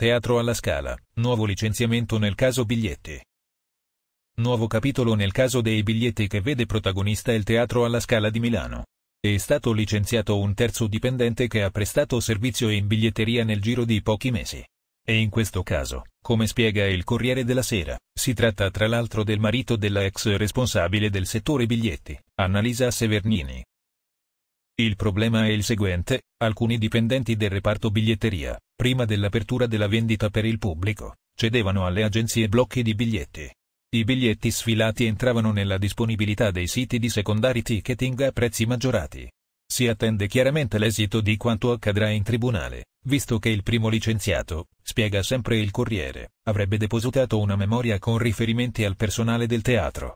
Teatro alla Scala, nuovo licenziamento nel caso biglietti. Nuovo capitolo nel caso dei biglietti che vede protagonista il Teatro alla Scala di Milano. È stato licenziato un terzo dipendente che ha prestato servizio in biglietteria nel giro di pochi mesi. E in questo caso, come spiega il Corriere della Sera, si tratta tra l'altro del marito della ex responsabile del settore biglietti, Annalisa Severnini, il problema è il seguente, alcuni dipendenti del reparto biglietteria, prima dell'apertura della vendita per il pubblico, cedevano alle agenzie blocchi di biglietti. I biglietti sfilati entravano nella disponibilità dei siti di secondari ticketing a prezzi maggiorati. Si attende chiaramente l'esito di quanto accadrà in tribunale, visto che il primo licenziato, spiega sempre il Corriere, avrebbe depositato una memoria con riferimenti al personale del teatro.